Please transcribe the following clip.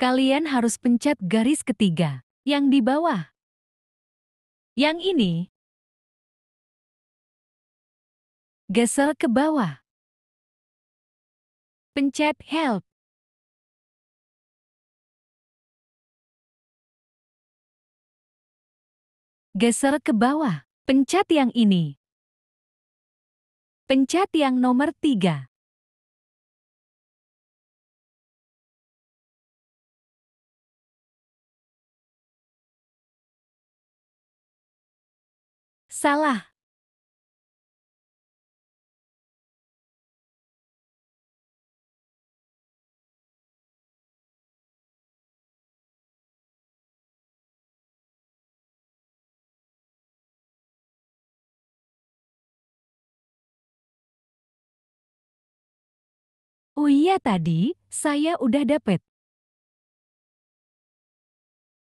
kalian harus pencet garis ketiga yang di bawah. Yang ini, geser ke bawah. Pencet help. Geser ke bawah. Pencet yang ini. Pencet yang nomor tiga. Salah. Oh iya tadi, saya udah dapet.